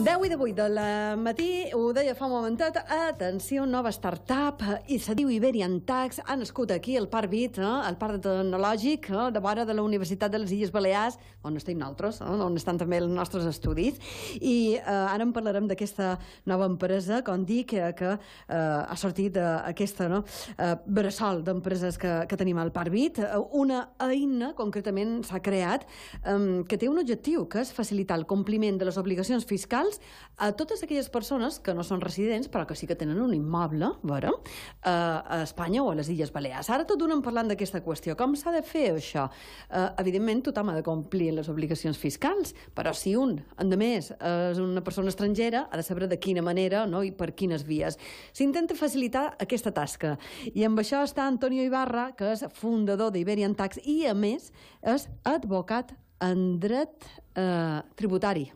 10 i de 8 del eh, matí, ho deia fa un momentet, atenció, nova startup, i se diu Iberian Tax, ha nascut aquí el Parc Bit, eh? el Parc Tecnològic, eh? de vora de la Universitat de les Illes Balears, on estem nosaltres, eh? on estan també els nostres estudis, i eh, ara en parlarem d'aquesta nova empresa, com dic, que, eh, que eh, ha sortit eh, aquesta no? eh, bressol d'empreses que, que tenim al Parc Bit, eh, una eina concretament s'ha creat, eh, que té un objectiu, que és facilitar el compliment de les obligacions fiscals socials a totes aquelles persones que no són residents però que sí que tenen un immoble, veure, eh, a Espanya o a les Illes Balears. Ara tot donen parlant d'aquesta qüestió. Com s'ha de fer això? Eh, evidentment, tothom ha de complir les obligacions fiscals, però si un, en més, és una persona estrangera, ha de saber de quina manera no? i per quines vies. S'intenta facilitar aquesta tasca. I amb això està Antonio Ibarra, que és fundador d'Iberian Tax i, a més, és advocat en dret eh, tributari.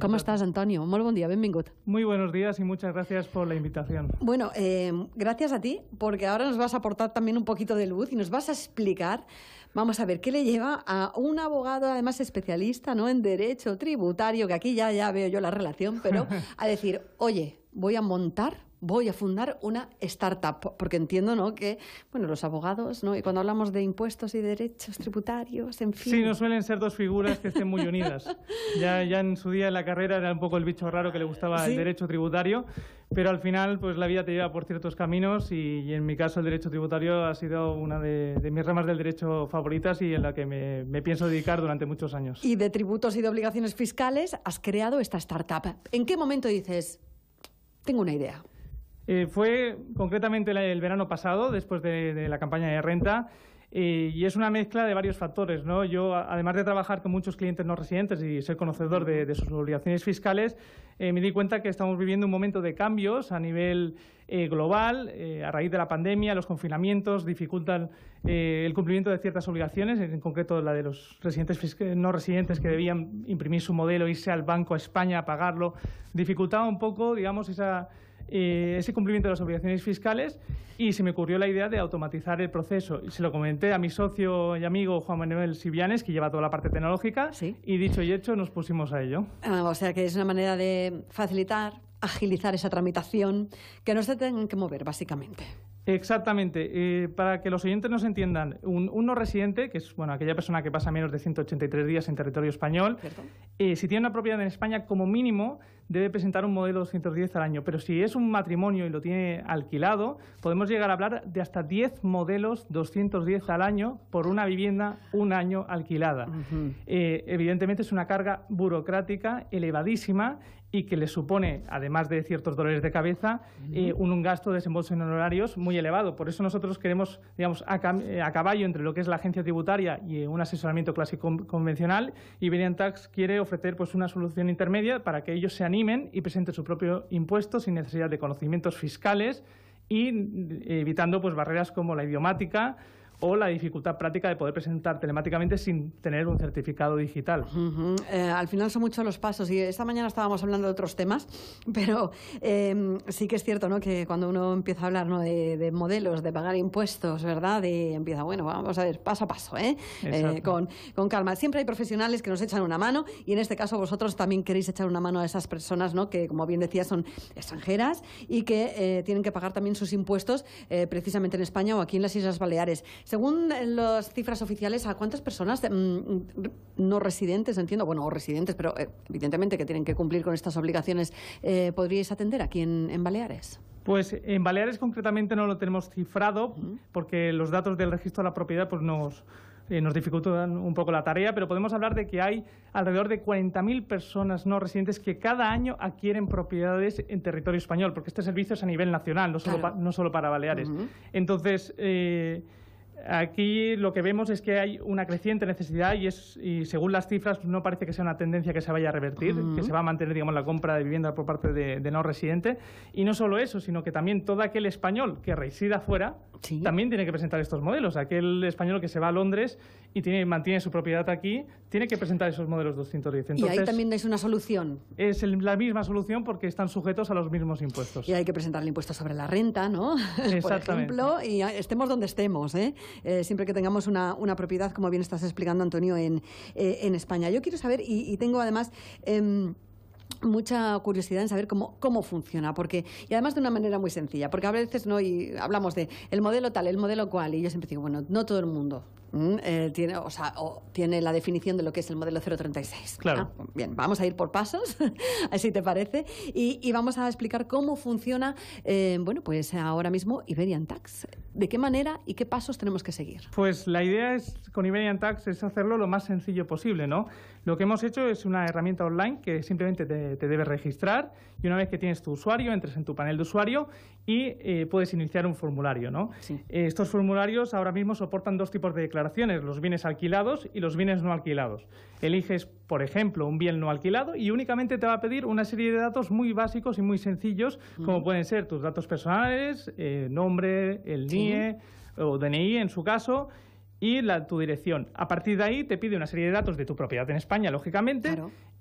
¿Cómo estás, Antonio? Muy buen día, bienvenido. Muy buenos días y muchas gracias por la invitación. Bueno, eh, gracias a ti, porque ahora nos vas a aportar también un poquito de luz y nos vas a explicar, vamos a ver, qué le lleva a un abogado, además especialista ¿no? en derecho tributario, que aquí ya, ya veo yo la relación, pero a decir, oye, voy a montar voy a fundar una startup, porque entiendo, ¿no? Que, bueno, los abogados, ¿no? Y cuando hablamos de impuestos y derechos tributarios, en fin. Sí, no suelen ser dos figuras que estén muy unidas. Ya, ya en su día en la carrera era un poco el bicho raro que le gustaba el derecho tributario, pero al final, pues la vida te lleva por ciertos caminos y, en mi caso el derecho tributario ha sido una de, mis ramas del derecho favoritas y en la que me pienso dedicar durante muchos años. Y de tributos y de obligaciones fiscales has creado esta startup. ¿En qué momento dices, tengo una idea? Eh, fue concretamente el verano pasado, después de, la campaña de renta, eh, y es una mezcla de varios factores. ¿no? Yo, además de trabajar con muchos clientes no residentes y ser conocedor de, sus obligaciones fiscales, eh, me di cuenta que estamos viviendo un momento de cambios a nivel global, a raíz de la pandemia, los confinamientos dificultan el cumplimiento de ciertas obligaciones, en concreto la de los residentes no residentes que debían imprimir su modelo, irse al banco a España a pagarlo, dificultaba un poco, digamos, esa eh, ese cumplimiento de las obligaciones fiscales y se me ocurrió la idea de automatizar el proceso. ...y Se lo comenté a mi socio y amigo Juan Manuel Sivianes, que lleva toda la parte tecnológica, y dicho y hecho nos pusimos a ello. Ah, o sea que es una manera de facilitar, agilizar esa tramitación, que no se tengan que mover básicamente. Exactamente. Eh, para que los oyentes nos entiendan, un, no residente, que es bueno, aquella persona que pasa menos de 183 días en territorio español, eh, si tiene una propiedad en España, como mínimo debe presentar un modelo 210 al año. Pero si es un matrimonio y lo tiene alquilado, podemos llegar a hablar de hasta 10 modelos 210 al año por una vivienda un año alquilada. Eh, evidentemente es una carga burocrática elevadísima y que le supone, además de ciertos dolores de cabeza, eh, un, gasto de desembolso en honorarios muy elevado. Por eso nosotros queremos, digamos, eh, a, caballo entre lo que es la agencia tributaria y un asesoramiento clásico convencional, y Tax quiere ofrecer pues, una solución intermedia para que ellos sean y presente su propio impuesto sin necesidad de conocimientos fiscales y mm, evitando pues, barreras como la idiomática, o la dificultad práctica de poder presentar telemáticamente sin tener un certificado digital. Eh, al final son muchos los pasos y esta mañana estábamos hablando de otros temas, pero em, sí que es cierto ¿no? que cuando uno empieza a hablar de, modelos, de pagar impuestos, ¿verdad? Y empieza, bueno, vamos a ver, paso a paso, ¿eh? eh con, calma. Siempre hay profesionales que nos echan una mano y en este caso vosotros también queréis echar una mano a esas personas ¿no? que, como bien decía, son extranjeras y que eh, tienen que pagar también sus impuestos precisamente en España o aquí en las Islas Baleares. Según las cifras oficiales, ¿a cuántas personas mm, mm, no residentes, entiendo, bueno, o residentes, pero eh, evidentemente que tienen que cumplir con estas obligaciones, eh, podríais atender aquí en, Baleares? Pues en Baleares concretamente no lo tenemos cifrado porque los datos del registro de la propiedad pues eh, nos, dificultan un poco la tarea, pero podemos hablar de que hay alrededor de 40.000 personas no residentes que cada año adquieren propiedades en territorio español, porque este servicio es a nivel nacional, no solo, no solo para Baleares. Entonces, Aquí lo que vemos es que hay una creciente necesidad y, es, según las cifras no parece que sea una tendencia que se vaya a revertir, que se va a mantener digamos, la compra de vivienda por parte de, no residente. Y no solo eso, sino que también todo aquel español que resida fuera también tiene que presentar estos modelos. Aquel español que se va a Londres y tiene, mantiene su propiedad aquí tiene que presentar esos modelos 210. y ahí también es una solución. Es la misma solución porque están sujetos a los mismos impuestos. Y hay que presentar el impuesto sobre la renta, ¿no? Exactamente. por ejemplo, y estemos donde estemos, ¿eh? Eh, siempre que tengamos una, propiedad, como bien estás explicando, Antonio, en, eh, España. Yo quiero saber, y, tengo además em, mucha curiosidad en saber cómo, cómo funciona, porque, y además de una manera muy sencilla, porque a veces no, y hablamos de el modelo tal, el modelo cual, y yo siempre digo, bueno, no todo el mundo Mm, eh, tiene, o sea, tiene la definición de lo que es el modelo 036. Claro. Ah, pues bien, vamos a ir por pasos, así te parece, y, vamos a explicar cómo funciona, eh, bueno, pues ahora mismo Iberian Tax. ¿De qué manera y qué pasos tenemos que seguir? Pues la idea es con Iberian Tax es hacerlo lo más sencillo posible, ¿no? Lo que hemos hecho es una herramienta online que simplemente te, debes registrar y una vez que tienes tu usuario, entres en tu panel de usuario y eh, puedes iniciar un formulario, ¿no? estos formularios ahora mismo soportan dos tipos de declaraciones los bienes alquilados y los bienes no alquilados. Eliges, por ejemplo, un bien no alquilado y únicamente te va a pedir una serie de datos muy básicos y muy sencillos, como pueden ser tus datos personales, eh, nombre, el NIE o DNI en su caso y la, tu dirección. A partir de ahí te pide una serie de datos de tu propiedad en España, lógicamente,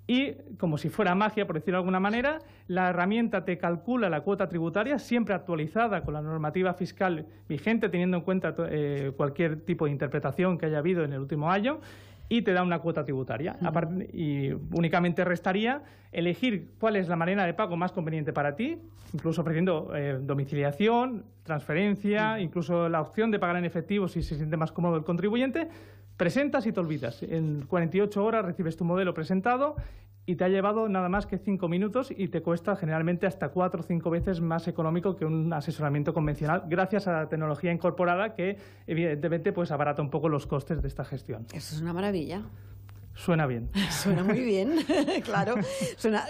y como si fuera magia, por decirlo de alguna manera, la herramienta te calcula la cuota tributaria, siempre actualizada con la normativa fiscal vigente, teniendo en cuenta eh, cualquier tipo de interpretación que haya habido en el último año y te da una cuota tributaria. Y únicamente restaría elegir cuál es la manera de pago más conveniente para ti, incluso ofreciendo eh, domiciliación, transferencia, incluso la opción de pagar en efectivo si se siente más cómodo el contribuyente. Presentas y te olvidas. En 48 horas recibes tu modelo presentado y te ha llevado nada más que cinco minutos y te cuesta generalmente hasta cuatro o cinco veces más económico que un asesoramiento convencional gracias a la tecnología incorporada que evidentemente pues abarata un poco los costes de esta gestión. Eso es una maravilla. Suena bien. Suena muy bien, claro.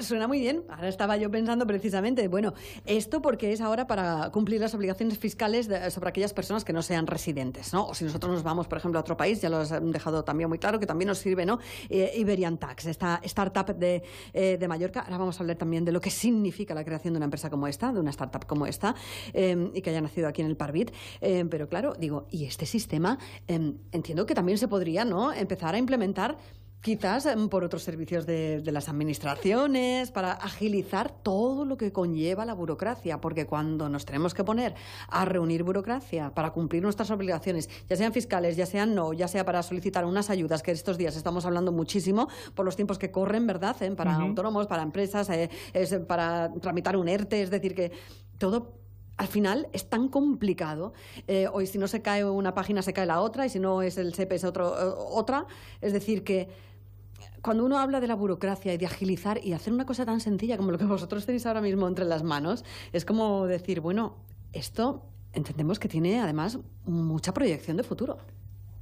Suena, muy bien. Ahora estaba yo pensando precisamente, bueno, esto porque es ahora para cumplir las obligaciones fiscales sobre aquellas personas que no sean residentes, ¿no? O si nosotros nos vamos, por ejemplo, a otro país, ya lo has dejado también muy claro, que también nos sirve, ¿no? Eh, Iberian Tax, esta startup eh, de, Mallorca. Ahora vamos a hablar también de lo que significa la creación de una empresa como esta, de una startup como esta, em, y que haya nacido aquí en el Parvit. Em, pero claro, digo, y este sistema, em, entiendo que también se podría, ¿no? Empezar a implementar Quizás em, por otros servicios de, las administraciones, para agilizar todo lo que conlleva la burocracia, porque cuando nos tenemos que poner a reunir burocracia para cumplir nuestras obligaciones, ya sean fiscales, ya sean no, ya sea para solicitar unas ayudas, que estos días estamos hablando muchísimo por los tiempos que corren, ¿verdad? Para autónomos, para empresas, eh, para tramitar un ERTE, es decir, que todo al final es tan complicado. Eh, hoy si no se cae una página, se cae la otra, y si no es el CEP, es eh, otra. Es decir, que cuando uno habla de la burocracia y de agilizar y hacer una cosa tan sencilla como lo que vosotros tenéis ahora mismo entre las manos, es como decir, bueno, esto entendemos que tiene además mucha proyección de futuro.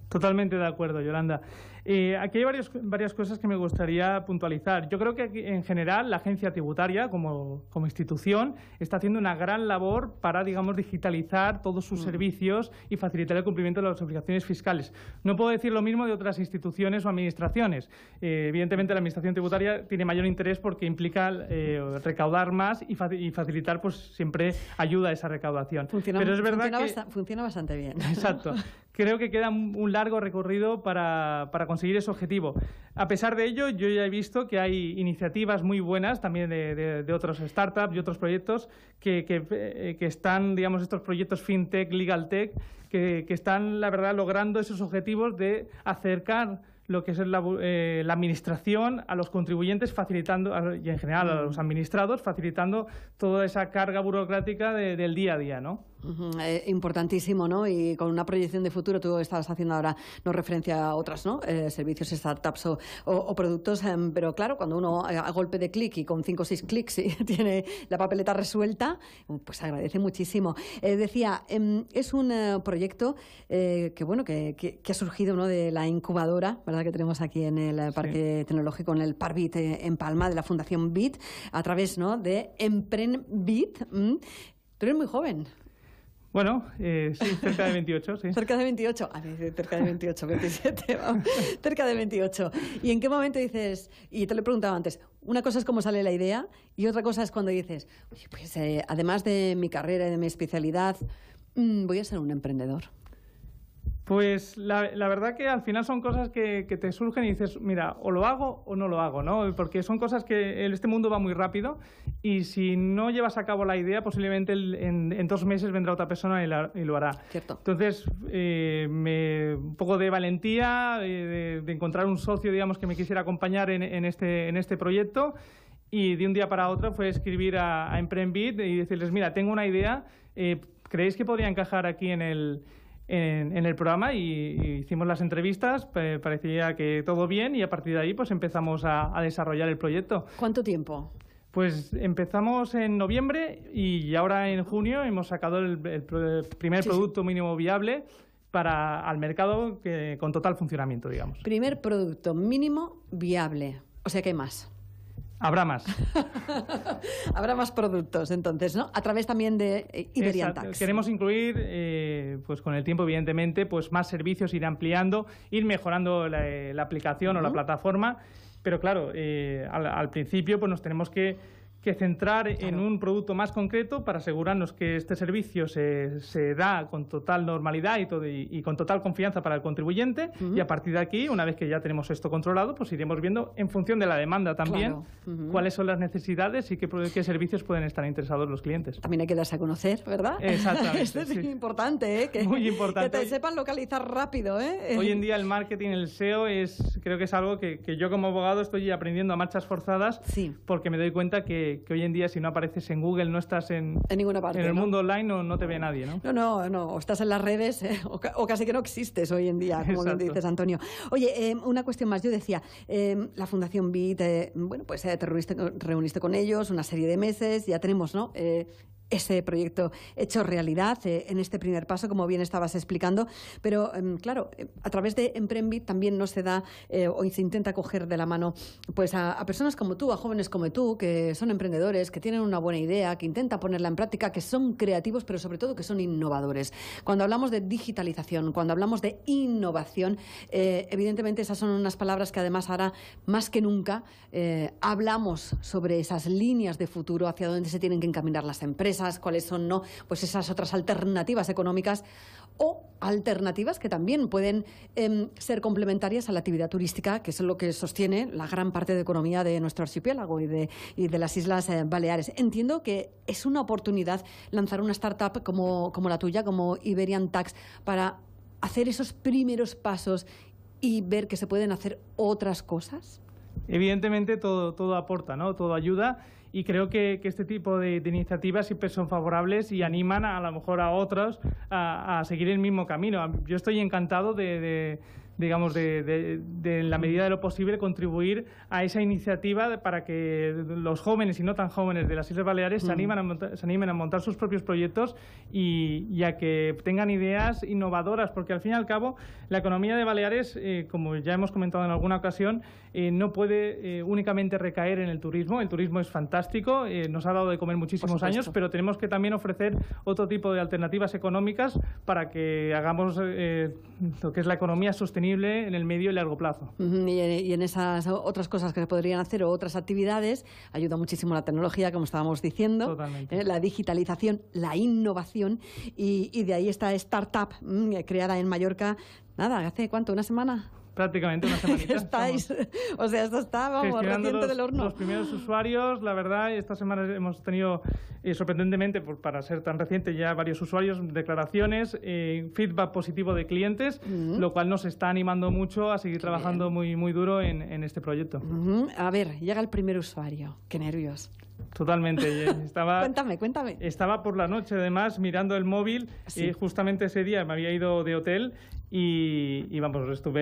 Totalmente de acuerdo, Yolanda. Eh, aquí hay varias cosas que me gustaría puntualizar. Yo creo que en general la agencia tributaria como, institución está haciendo una gran labor para, digamos, digitalizar todos sus mm. servicios y facilitar el cumplimiento de las obligaciones fiscales. No puedo decir lo mismo de otras instituciones o administraciones. Eh, evidentemente la administración tributaria tiene mayor interés porque implica eh, recaudar más y, facilitar pues siempre ayuda a esa recaudación. Funciona, Pero es verdad funciona bastante bien. Exacto. Creo que queda un largo recorrido para, para conseguir ese objetivo. A pesar de ello, yo ya he visto que hay iniciativas muy buenas también de, otras otros startups y otros proyectos eh, que, están, digamos, estos proyectos FinTech, LegalTech, que, que están, la verdad, logrando esos objetivos de acercar lo que es la, eh, administración a los contribuyentes facilitando y en general a los mm. administrados facilitando toda esa carga burocrática del día a día, ¿no? Eh, importantísimo, ¿no? Y con una proyección de futuro, tú estabas haciendo ahora no referencia a otras, ¿no? Eh, servicios, startups o, productos, em, pero claro, cuando uno eh, a golpe de clic y con cinco o seis clics tiene la papeleta resuelta, uh, pues agradece muchísimo. decía, em, es un proyecto que, bueno, que, ha surgido, ¿no? De la incubadora, ¿verdad? Que tenemos aquí en el Parque Tecnológico, en el Parvit en Palma, de la Fundación BIT, a través, ¿no? De Emprenbit. pero Tú eres muy joven. Bueno, eh, sí, cerca de 28, sí. Cerca de 28, a ver, cerca de 28, 27, vamos, cerca de 28. ¿Y en qué momento dices, y te lo he preguntado antes, una cosa es cómo sale la idea y otra cosa es cuando dices, pues eh, además de mi carrera y de mi especialidad, mm, voy a ser un emprendedor? Pues la, verdad que al final son cosas que, te surgen y dices, mira, o lo hago o no lo hago, ¿no? Porque son cosas que este mundo va muy rápido y si no llevas a cabo la idea, posiblemente en, dos meses vendrá otra persona y, lo hará. Cierto. Entonces, eh, me, un poco de valentía, de, encontrar un socio, digamos, que me quisiera acompañar en, este, en este proyecto y de un día para otro fue escribir a, a y decirles, mira, tengo una idea, eh, ¿creéis que podría encajar aquí en el en, el programa y, hicimos las entrevistas, parecía que todo bien y a partir de ahí pues empezamos a, desarrollar el proyecto. ¿Cuánto tiempo? Pues empezamos en noviembre y ahora en junio hemos sacado el, primer producto mínimo viable para al mercado con total funcionamiento, digamos. Primer producto mínimo viable. O sea, ¿qué más? Habrá más. Habrá más productos, entonces, ¿no? A través también de eh, Iberian Queremos incluir, eh, pues con el tiempo, evidentemente, pues más servicios, ir ampliando, ir mejorando la, eh, aplicación o la plataforma. Pero claro, al, principio pues nos tenemos que que centrar en un producto más concreto para asegurarnos que este servicio se, se da con total normalidad y, todo, y, con total confianza para el contribuyente y a partir de aquí, una vez que ya tenemos esto controlado, pues iremos viendo en función de la demanda también cuáles son las necesidades y qué, qué, servicios pueden estar interesados los clientes. También hay que darse a conocer, ¿verdad? Exactamente. Esto es importante, ¿eh? Que, Muy importante. Que te sepan localizar rápido, ¿eh? Hoy en día el marketing, el SEO, es creo que es algo que, que yo como abogado estoy aprendiendo a marchas forzadas porque me doy cuenta que que, hoy en día si no apareces en Google no estás en, En el mundo online no, no te ve nadie, ¿no? No, no, no. O estás en las redes eh, o, casi que no existes hoy en día, como dices, Antonio. Oye, em, una cuestión más. Yo decía, em, la Fundación BIT, eh, bueno, pues eh, te reuniste, con ellos una serie de meses, ya tenemos, ¿no? ese proyecto hecho realidad eh, en este primer paso, como bien estabas explicando. Pero em, claro, em, a través de Emprendbit también no se da eh, o se intenta coger de la mano pues, a, personas como tú, a jóvenes como tú, que son emprendedores, que tienen una buena idea, que intentan ponerla en práctica, que son creativos, pero sobre todo que son innovadores. Cuando hablamos de digitalización, cuando hablamos de innovación, eh, evidentemente esas son unas palabras que además ahora más que nunca hablamos sobre esas líneas de futuro hacia donde se tienen que encaminar las empresas cuáles son no, pues esas otras alternativas económicas o alternativas que también pueden em, ser complementarias a la actividad turística, que es lo que sostiene la gran parte de economía de nuestro archipiélago y de, las Islas eh, Baleares. Entiendo que es una oportunidad lanzar una startup como, la tuya, como Iberian Tax, para hacer esos primeros pasos y ver que se pueden hacer otras cosas. Evidentemente todo, todo aporta, ¿no? Todo ayuda y creo que, este tipo de, iniciativas siempre son favorables y animan a, lo mejor a otros a, seguir el mismo camino. Yo estoy encantado de digamos, de, la medida de lo posible, contribuir a esa iniciativa para que los jóvenes y no tan jóvenes de las Islas Baleares se, mm. se animen a montar sus propios proyectos y, a que tengan ideas innovadoras, porque al fin y al cabo la economía de Baleares, eh, como ya hemos comentado en alguna ocasión, eh, no puede eh, únicamente recaer en el turismo. El turismo es fantástico, nos ha dado de comer muchísimos años, pero tenemos que también ofrecer otro tipo de alternativas económicas para que hagamos lo que es la economía sostenible en el medio y largo plazo. y, en esas otras cosas que se podrían hacer o otras actividades, ayuda muchísimo la tecnología, como estábamos diciendo, eh, la digitalización, la innovación, y, de ahí esta startup mm, creada en Mallorca, nada, hace cuánto, una semana prácticamente una semanita. Estáis, o sea, esto está, vamos, reciente los, del horno. Los primeros usuarios, la verdad, esta semana hemos tenido, eh, sorprendentemente, por, pues, para ser tan reciente, ya varios usuarios, declaraciones, eh, feedback positivo de clientes, mm. lo cual nos está animando mucho a seguir trabajando muy, muy duro en, este proyecto. Mm-hmm. A ver, llega el primer usuario. Qué nervios. Totalmente. Eh, estaba, cuéntame, cuéntame. Estaba por la noche, además, mirando el móvil. y justamente ese día me había ido de hotel y, y, vamos, estuve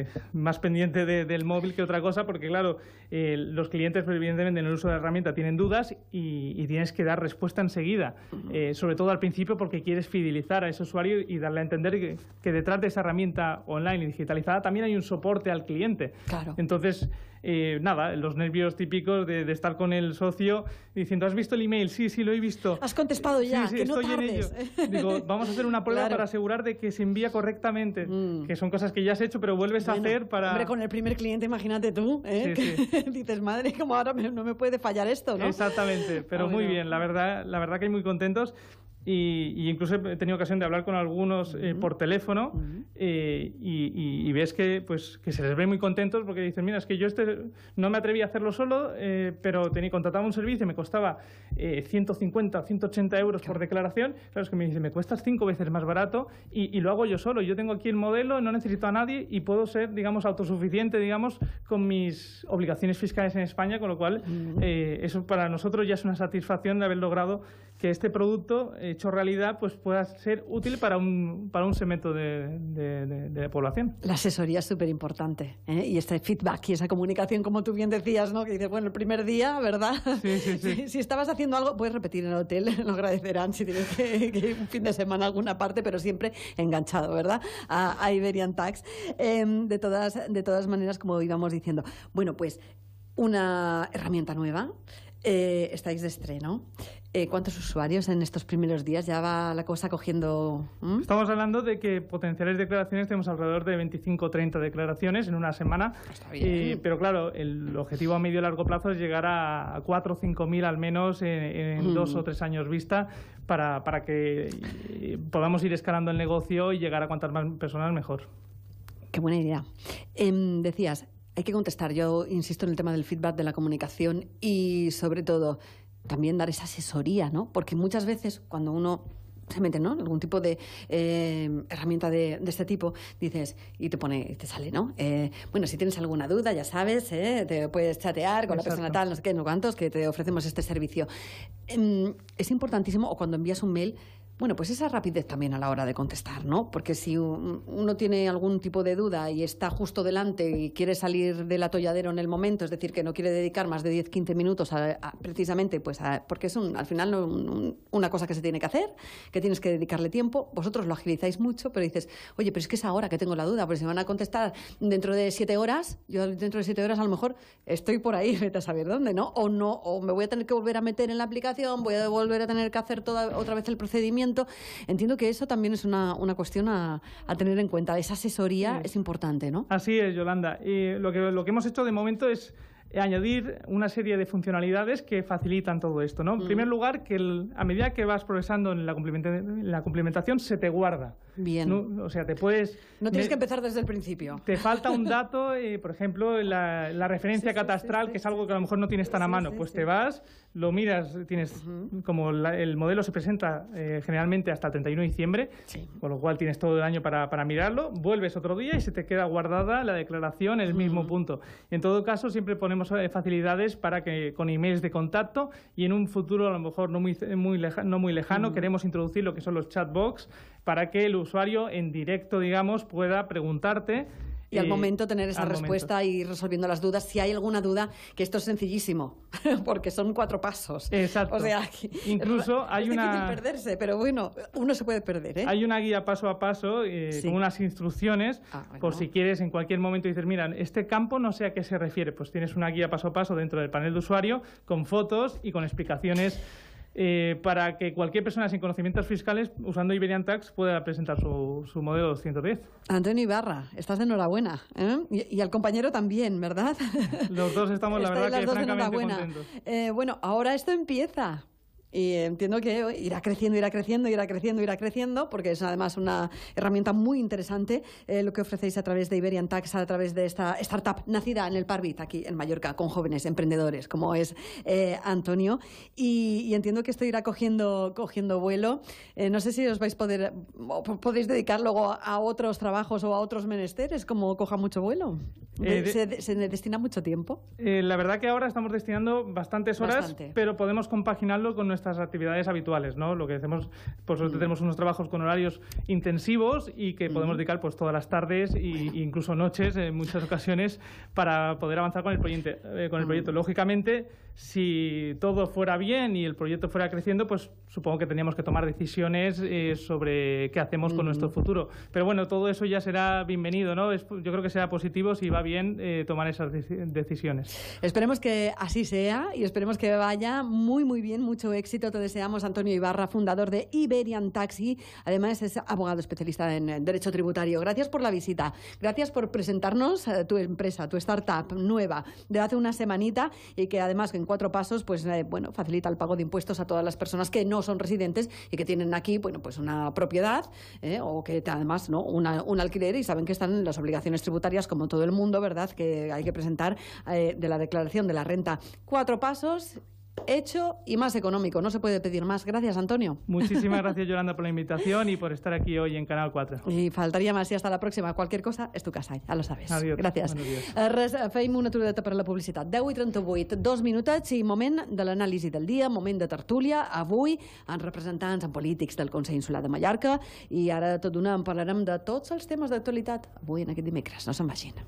eh, más pendiente del móvil que otra cosa, porque claro, eh, los clientes pues, evidentemente en el uso de la herramienta tienen dudas y, tienes que dar respuesta enseguida, eh, sobre todo al principio porque quieres fidelizar a ese usuario y darle a entender que, detrás de esa herramienta online y digitalizada también hay un soporte al cliente. Claro. Entonces, eh, nada, los nervios típicos de, estar con el socio diciendo, ¿has visto el email? Sí, sí, lo he visto. Has contestado ya, que estoy no tardes. En ello. Digo, vamos a hacer una prueba para asegurar de que se envía correctamente, mm. que son cosas que ya has hecho, pero vuelves a hacer para... Hombre, con el primer cliente, imagínate tú, ¿eh? que dices, madre, como ahora no me puede fallar esto, Exactamente, pero ah, muy bien, la verdad, la verdad que muy contentos. Y, incluso he tenido ocasión de hablar con algunos eh, por teléfono eh, y, ves que, pues, se les ve muy contentos porque dicen, mira, es que yo este no me atreví a hacerlo solo, eh, pero tenía, contrataba un servicio y me costaba 150 o 180 euros por declaración. Claro, que me dice, me cuestas cinco veces más barato y, lo hago yo solo. Yo tengo aquí el modelo, no necesito a nadie y puedo ser, digamos, autosuficiente, digamos, con mis obligaciones fiscales en España, con lo cual eso para nosotros ya es una satisfacción de haber logrado que este producto hecho realidad pues pueda ser útil para un, para un segmento de, de, población. La asesoría es súper importante ¿eh? y este feedback y esa comunicación, como tú bien decías, ¿no? que dices, bueno, el primer día, ¿verdad? Si, estabas haciendo algo, puedes repetir en el hotel, lo agradecerán si tienes que, ir un fin de semana a alguna parte, pero siempre enganchado, ¿verdad? A, Iberian Tax. Em, de, todas, de todas maneras, como íbamos diciendo, bueno, pues una herramienta nueva. Eh, estáis de estreno. Eh, cuántos usuarios en estos primeros días? Ya va la cosa cogiendo... Estamos hablando de que potenciales declaraciones tenemos alrededor de 25 o 30 declaraciones en una semana. pero claro, el objetivo a medio y largo plazo es llegar a 4 o 5 mil al menos en, dos o tres años vista para, que eh, podamos ir escalando el negocio y llegar a cuantas más personas mejor. Qué buena idea. Em, decías, hay que contestar. Yo insisto en el tema del feedback, de la comunicación y sobre todo también dar esa asesoría, ¿no? Porque muchas veces cuando uno se mete, ¿no? Algún tipo de eh, herramienta de, este tipo, dices, y te pone, te sale, ¿no? Eh, bueno, si tienes alguna duda, ya sabes, ¿eh? te puedes chatear con la persona tal, no sé qué, no cuántos, que te ofrecemos este servicio. Em, es importantísimo, o cuando envías un mail, bueno, pues esa rapidez también a la hora de contestar, ¿no? Porque si uno tiene algún tipo de duda y está justo delante y quiere salir del atolladero en el momento, es decir, que no quiere dedicar más de 10-15 minutos precisamente, pues porque es un, al final una cosa que se tiene que hacer, que tienes que dedicarle tiempo, vosotros lo agilizáis mucho, pero dices, oye, pero es que es ahora que tengo la duda, porque si me van a contestar dentro de siete horas, yo dentro de siete horas a lo mejor estoy por ahí, vete a saber dónde, ¿no? O no, o me voy a tener que volver a meter en la aplicación, voy a volver a tener que hacer toda, otra vez el procedimiento Entiendo que eso también es una, una cuestión a, tener en cuenta. Esa asesoría es importante, ¿no? Así es, Yolanda. lo, que, lo que hemos hecho de momento es añadir una serie de funcionalidades que facilitan todo esto. ¿no? En mm. primer lugar, que a medida que vas progresando en la, complementación, se te guarda. No, o sea, te puedes... No tienes que empezar desde el principio. Te falta un dato, eh, por ejemplo, la, referencia catastral, que es algo que a lo mejor no tienes tan a mano. pues te vas, lo miras, tienes como el modelo se presenta eh, generalmente hasta el 31 de diciembre, con lo cual tienes todo el año para, mirarlo, vuelves otro día y se te queda guardada la declaración en el mismo punto. En todo caso, siempre ponemos eh, facilidades para que con emails de contacto y en un futuro a lo mejor no muy, no muy lejano queremos introducir lo que son los chatbots para que el usuario en directo, digamos, pueda preguntarte. Y al momento tener esa respuesta y resolviendo las dudas. Si hay alguna duda, que esto es sencillísimo, porque son cuatro pasos. Exacto. O sea, incluso hay una. perderse, pero bueno, uno se puede perder. ¿eh? Hay una guía paso a paso eh, con unas instrucciones, ah, por si quieres en cualquier momento dices, mira, este campo no sé a qué se refiere. Pues tienes una guía paso a paso dentro del panel de usuario con fotos y con explicaciones. Eh, para que cualquier persona sin conocimientos fiscales usando Iberian Tax pueda presentar su, modelo 110. Antonio Ibarra, estás de enhorabuena. ¿eh? Y, al compañero también, ¿verdad? Los dos estamos, la verdad, que francamente contentos. Eh, bueno, ahora esto empieza. Y entiendo que irá creciendo, irá creciendo, irá creciendo, irá creciendo, porque es además una herramienta muy interesante eh, lo que ofrecéis a través de Iberian Tax, a través de esta startup nacida en el Parvit, aquí en Mallorca, con jóvenes emprendedores, como es eh, Antonio. Y, entiendo que esto irá cogiendo, cogiendo vuelo. Eh, no sé si os vais a poder, podéis dedicar luego a otros trabajos o a otros menesteres, como coja mucho vuelo. ¿Se, destina mucho tiempo? la verdad que ahora estamos destinando bastantes horas, pero podemos compaginarlo con nuestra ...estas actividades habituales, ¿no? Lo que hacemos, por suerte mm. tenemos unos trabajos con horarios intensivos y que podemos mm. dedicar pues todas las tardes e incluso noches en muchas ocasiones para poder avanzar con el proyecto. Eh, con el mm. proyecto. Lógicamente, si todo fuera bien y el proyecto fuera creciendo, pues supongo que teníamos que tomar decisiones eh, sobre qué hacemos con nuestro futuro. Pero bueno, todo eso ya será bienvenido, ¿no? yo creo que será positivo si va bien eh, tomar esas decisiones. Esperemos que así sea y esperemos que vaya muy, muy bien. Mucho éxito te deseamos, Antonio Ibarra, fundador de Iberian Taxi. Además, es abogado especialista en Derecho Tributario. Gracias por la visita. Gracias por presentarnos eh, tu empresa, tu startup nueva de hace una semanita y que además cuatro pasos, pues eh, bueno, facilita el pago de impuestos a todas las personas que no son residentes y que tienen aquí, bueno, pues una propiedad eh, o que además, ¿no? Una, un alquiler y saben que están en las obligaciones tributarias como todo el mundo, ¿verdad? Que hay que presentar eh, de la declaración de la renta. Cuatro pasos hecho y más económico. No se puede pedir más. Gracias, Antonio. Muchísimas gracias, Yolanda, por la invitación y por estar aquí hoy en Canal 4. Y faltaria más. Y hasta la pròxima. Cualquier cosa és tu casa, ja lo sabes. Adiós. Gràcies. Eh, res, eh, feim una aturada per a la publicitat. 10 i 38, dos minutets i moment de l'anàlisi del dia, moment de tertúlia. Avui, en representants, en polítics del Consell Insular de Mallorca. I ara, tot d'una, en parlarem de tots els temes d'actualitat. Avui, en aquest dimecres. No se'n vagin.